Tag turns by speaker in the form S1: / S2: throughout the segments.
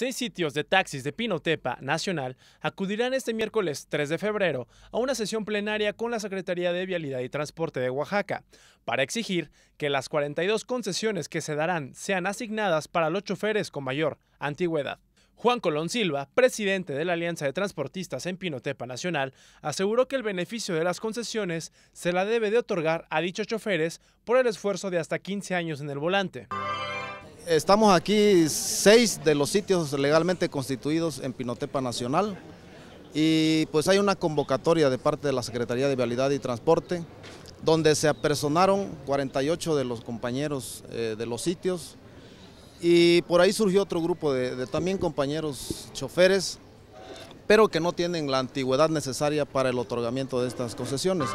S1: Seis sitios de taxis de Pinotepa Nacional acudirán este miércoles 3 de febrero a una sesión plenaria con la Secretaría de Vialidad y Transporte de Oaxaca para exigir que las 42 concesiones que se darán sean asignadas para los choferes con mayor antigüedad. Juan Colón Silva, presidente de la Alianza de Transportistas en Pinotepa Nacional, aseguró que el beneficio de las concesiones se la debe de otorgar a dichos choferes por el esfuerzo de hasta 15 años en el volante.
S2: Estamos aquí seis de los sitios legalmente constituidos en Pinotepa Nacional y pues hay una convocatoria de parte de la Secretaría de Vialidad y Transporte donde se apersonaron 48 de los compañeros eh, de los sitios y por ahí surgió otro grupo de también compañeros choferes pero que no
S1: tienen la antigüedad necesaria para el otorgamiento de estas concesiones.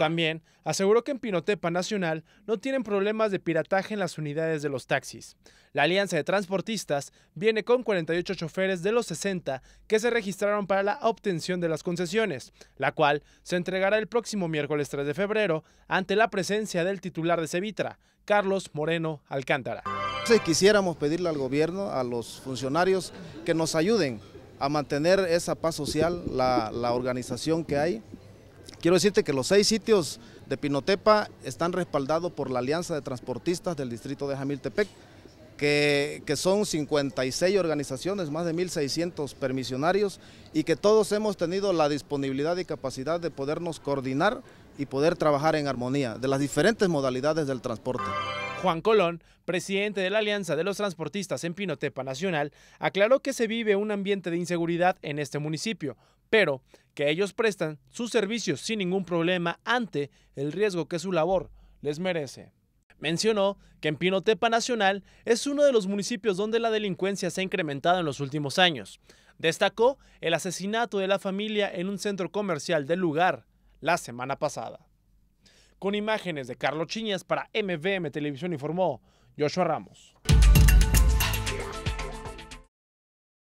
S1: También aseguró que en Pinotepa Nacional no tienen problemas de pirataje en las unidades de los taxis. La Alianza de Transportistas viene con 48 choferes de los 60 que se registraron para la obtención de las concesiones, la cual se entregará el próximo miércoles 3 de febrero ante la presencia del titular de Cevitra, Carlos Moreno Alcántara. Si quisiéramos pedirle
S2: al gobierno, a los funcionarios, que nos ayuden a mantener esa paz social, la, organización que hay. Quiero decirte que los seis sitios de Pinotepa están respaldados por la Alianza de Transportistas del Distrito de Jamiltepec, que, que, son 56 organizaciones, más de 1.600 permisionarios y que todos hemos tenido la disponibilidad y capacidad de podernos coordinar y poder trabajar en armonía de las diferentes modalidades del transporte.
S1: Juan Colón, presidente de la Alianza de los Transportistas en Pinotepa Nacional, aclaró que se vive un ambiente de inseguridad en este municipio, pero que ellos prestan sus servicios sin ningún problema ante el riesgo que su labor les merece. Mencionó que en Pinotepa Nacional es uno de los municipios donde la delincuencia se ha incrementado en los últimos años. Destacó el asesinato de la familia en un centro comercial del lugar la semana pasada. Con imágenes de Carlos Chiñas para MVM Televisión informó Joshua Ramos.